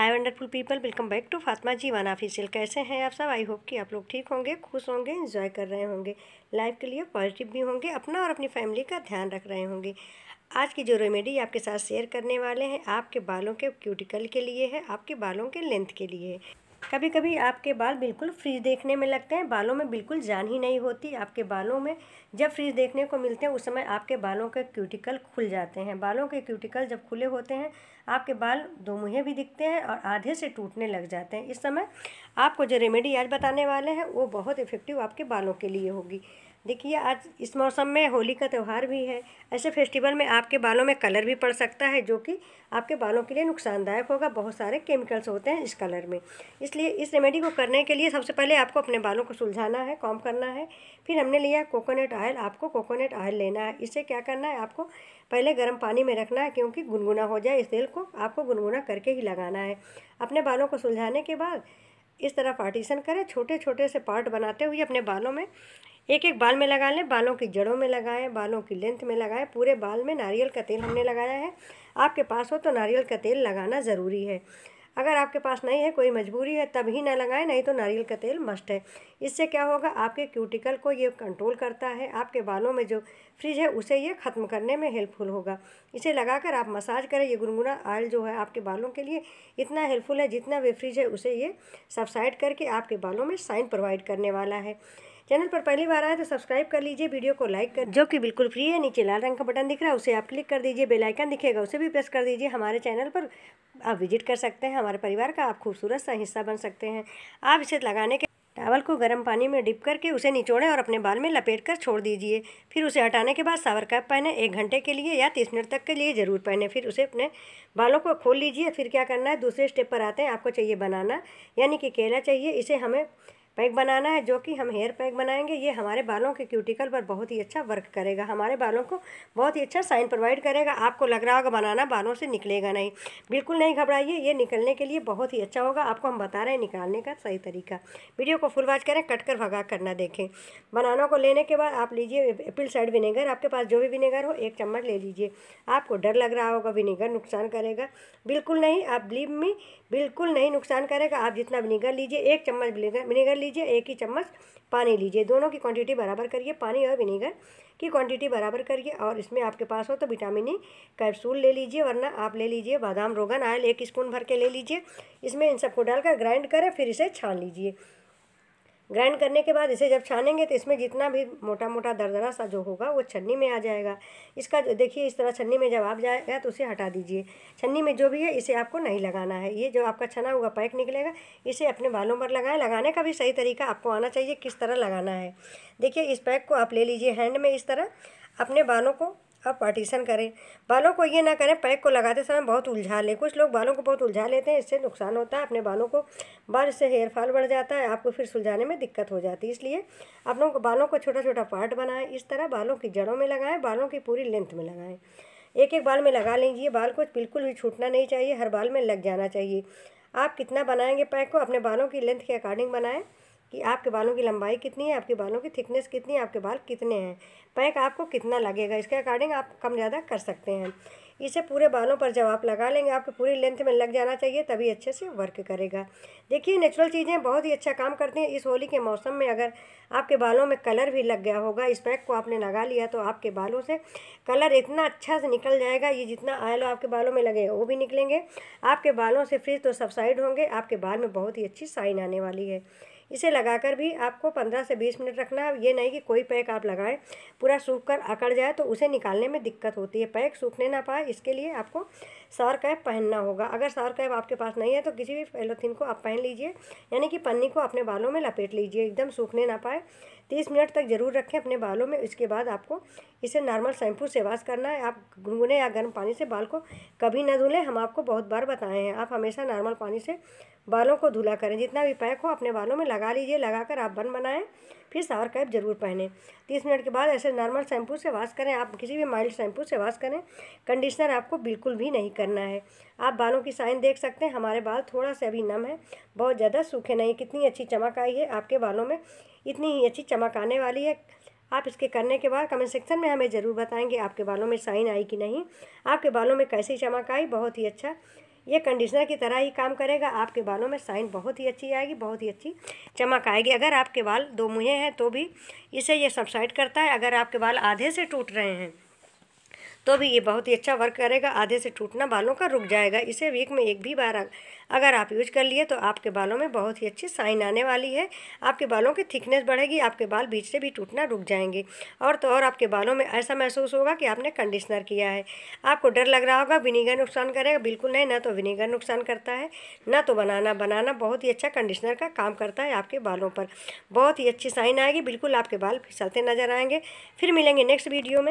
hi wonderful people welcome back to Fatima Jeevan official कैसे हैं आप सब आई होप कि आप लोग ठीक होंगे खुश होंगे इन्जॉय कर रहे होंगे लाइफ के लिए पॉजिटिव भी होंगे अपना और अपनी फैमिली का ध्यान रख रहे होंगे आज की जो रेमेडी आपके साथ शेयर करने वाले हैं आपके बालों के क्यूटिकल के लिए है आपके बालों के लेंथ के लिए है कभी कभी आपके बाल बिल्कुल फ्रीज देखने में लगते हैं बालों में बिल्कुल जान ही नहीं होती आपके बालों में जब फ्रीज देखने को मिलते हैं उस समय आपके बालों के क्यूटिकल खुल जाते हैं बालों के क्यूटिकल जब खुले होते हैं आपके बाल दो मुँहे भी दिखते हैं और आधे से टूटने लग जाते हैं इस समय आपको जो रेमेडी आज बताने वाले हैं वो बहुत इफ़ेक्टिव आपके बालों के लिए होगी देखिए आज इस मौसम में होली का त्यौहार भी है ऐसे फेस्टिवल में आपके बालों में कलर भी पड़ सकता है जो कि आपके बालों के लिए नुकसानदायक होगा बहुत सारे केमिकल्स होते हैं इस कलर में इसलिए इस रेमेडी को करने के लिए सबसे पहले आपको अपने बालों को सुलझाना है कॉम करना है फिर हमने लिया कोकोनट ऑयल आपको कोकोनट ऑयल लेना है इसे क्या करना है आपको पहले गर्म पानी में रखना है क्योंकि गुनगुना हो जाए इस तेल को आपको गुनगुना करके ही लगाना है अपने बालों को सुलझाने के बाद इस तरह पार्टीशन करें छोटे छोटे से पार्ट बनाते हुए अपने बालों में एक एक बाल में लगा लें बालों की जड़ों में लगाएं बालों की लेंथ में लगाएं पूरे बाल में नारियल का तेल हमने लगाया है आपके पास हो तो नारियल का तेल लगाना ज़रूरी है अगर आपके पास नहीं है कोई मजबूरी है तब ही ना लगाएं नहीं तो नारियल का तेल मस्ट है इससे क्या होगा आपके क्यूटिकल को ये कंट्रोल करता है आपके बालों में जो फ्रिज है उसे ये ख़त्म करने में हेल्पफुल होगा इसे लगाकर आप मसाज करें ये गुनगुना ऑयल जो है आपके बालों के लिए इतना हेल्पफुल है जितना वे फ्रिज है उसे ये सबसाइड करके आपके बालों में साइन प्रोवाइड करने वाला है चैनल पर पहली बार आए तो सब्सक्राइब कर लीजिए वीडियो को लाइक कर जो कि बिल्कुल फ्री है नीचे लाल रंग का बटन दिख रहा है उसे आप क्लिक कर दीजिए बेलाइकन दिखेगा उसे भी प्रेस कर दीजिए हमारे चैनल पर आप विजिट कर सकते हैं हमारे परिवार का आप खूबसूरत सा हिस्सा बन सकते हैं आप इसे लगाने के चावल को गर्म पानी में डिप करके उसे निचोड़ें और अपने बाल में लपेट कर छोड़ दीजिए फिर उसे हटाने के बाद सावर कैप पहने एक घंटे के लिए या तीस मिनट तक के लिए ज़रूर पहने फिर उसे अपने बालों को खोल लीजिए फिर क्या करना है दूसरे स्टेप पर आते हैं आपको चाहिए बनाना यानी कि केला चाहिए इसे हमें पैक बनाना है जो कि हम हेयर पैक बनाएंगे ये हमारे बालों के क्यूटिकल पर बहुत ही अच्छा वर्क करेगा हमारे बालों को बहुत ही अच्छा साइन प्रोवाइड करेगा आपको लग रहा होगा बनाना बालों से निकलेगा नहीं बिल्कुल नहीं घबराइए ये निकलने के लिए बहुत ही अच्छा होगा आपको हम बता रहे हैं निकालने का सही तरीका वीडियो को फुल वॉच करें कट कर भगा करना देखें बनानों को लेने के बाद आप लीजिए एप्पल साइड विनेगर आपके पास जो भी विनेगर हो एक चम्मच ले लीजिए आपको डर लग रहा होगा विनेगर नुकसान करेगा बिल्कुल नहीं आप बिलीव में बिल्कुल नहीं नुकसान करेगा आप जितना विनेगर लीजिए एक चम्मच विनेगर लीजिए एक ही चम्मच पानी लीजिए दोनों की क्वांटिटी बराबर करिए पानी और विनेगर की क्वांटिटी बराबर करिए और इसमें आपके पास हो तो विटामिन ई कैप्सूल ले लीजिए वरना आप ले लीजिए बादाम रोगन आयल एक स्पून भर के ले लीजिए इसमें इन सबको डालकर ग्राइंड करें फिर इसे छान लीजिए ग्राइंड करने के बाद इसे जब छानेंगे तो इसमें जितना भी मोटा मोटा दरदरा सा जो होगा वो छन्नी में आ जाएगा इसका देखिए इस तरह छन्नी में जब आप जाएगा तो उसे हटा दीजिए छन्नी में जो भी है इसे आपको नहीं लगाना है ये जो आपका छना हुआ पैक निकलेगा इसे अपने बालों पर लगाएं लगाने का भी सही तरीका आपको आना चाहिए किस तरह लगाना है देखिए इस पैक को आप ले लीजिए हैंड में इस तरह अपने बालों को अब पार्टीशन करें बालों को ये ना करें पैक को लगाते समय बहुत उलझा लें कुछ लोग बालों को बहुत उलझा लेते हैं इससे नुकसान होता है अपने बालों को बाल से हेयर फॉल बढ़ जाता है आपको फिर सुलझाने में दिक्कत हो जाती है इसलिए आप लोगों को बालों को छोटा छोटा पार्ट बनाएं इस तरह बालों की जड़ों में लगाएं बालों की पूरी लेंथ में लगाएं एक एक बाल में लगा लीजिए बाल को बिल्कुल भी छूटना नहीं चाहिए हर बाल में लग जाना चाहिए आप कितना बनाएंगे पैक को अपने बालों की लेंथ के अकॉर्डिंग बनाएं कि आपके बालों की लंबाई कितनी है आपके बालों की थिकनेस कितनी है आपके बाल कितने हैं पैक तो आपको कितना लगेगा इसके अकॉर्डिंग आप कम ज़्यादा कर सकते हैं इसे पूरे बालों पर जब आप लगा लेंगे आपके पूरी लेंथ में लग जाना चाहिए तभी अच्छे से वर्क करेगा देखिए नेचुरल चीज़ें बहुत ही अच्छा काम करती हैं इस होली के मौसम में अगर आपके बालों में कलर भी लग गया होगा इस पैक को आपने लगा लिया तो आपके बालों से कलर इतना अच्छा से निकल जाएगा ये जितना आयलो आपके बालों में लगेगा वो भी निकलेंगे आपके बालों से फ्रिज तो सबसाइड होंगे आपके बाल में बहुत ही अच्छी साइन आने वाली है इसे लगाकर भी आपको पंद्रह से बीस मिनट रखना है ये नहीं कि कोई पैक आप लगाएं पूरा सूख कर अकड़ जाए तो उसे निकालने में दिक्कत होती है पैक सूखने ना पाए इसके लिए आपको सार कैप पहनना होगा अगर सार कैप आपके पास नहीं है तो किसी भी पॉलीथीन को आप पहन लीजिए यानी कि पन्नी को अपने बालों में लपेट लीजिए एकदम सूखने ना पाए तीस मिनट तक ज़रूर रखें अपने बालों में इसके बाद आपको इसे नॉर्मल शैम्पू से वॉश करना है आप गुनगुने या गर्म पानी से बाल को कभी ना धुलें हम आपको बहुत बार बताए हैं आप हमेशा नॉर्मल पानी से बालों को धुला करें जितना भी पैक हो अपने बालों में लगा लीजिए लगाकर आप बन बनाएं फिर सावर कैप जरूर पहने तीस मिनट के बाद ऐसे नॉर्मल शैम्पू से वाश करें आप किसी भी माइल्ड शैम्पू से वाश करें कंडीशनर आपको बिल्कुल भी नहीं करना है आप बालों की साइन देख सकते हैं हमारे बाल थोड़ा सा अभी नम है बहुत ज़्यादा सूखे नहीं कितनी अच्छी चमक आई है आपके बालों में इतनी ही अच्छी चमक आने वाली है आप इसके करने के बाद कमेंट सेक्शन में हमें ज़रूर बताएंगे आपके बालों में साइन आई कि नहीं आपके बालों में कैसी चमक आई बहुत ही अच्छा ये कंडीशनर की तरह ही काम करेगा आपके बालों में साइन बहुत ही अच्छी आएगी बहुत ही अच्छी चमक आएगी अगर आपके बाल दो मुहे हैं तो भी इसे ये सब्साइड करता है अगर आपके बाल आधे से टूट रहे हैं तो भी ये बहुत ही अच्छा वर्क करेगा आधे से टूटना बालों का रुक जाएगा इसे वीक में एक भी बार अगर आप यूज कर लिए तो आपके बालों में बहुत ही अच्छी साइन आने वाली है आपके बालों की थिकनेस बढ़ेगी आपके बाल बीच से भी टूटना रुक जाएंगे और तो और आपके बालों में ऐसा महसूस होगा कि आपने कंडीशनर किया है आपको डर लग रहा होगा विनीगर नुकसान करेगा बिल्कुल नहीं ना तो विनीगर नुकसान करता है ना तो बनाना बनाना बहुत ही अच्छा कंडीशनर का काम करता है आपके बालों पर बहुत ही अच्छी साइन आएगी बिल्कुल आपके बाल फिसलते नजर आएंगे फिर मिलेंगे नेक्स्ट वीडियो में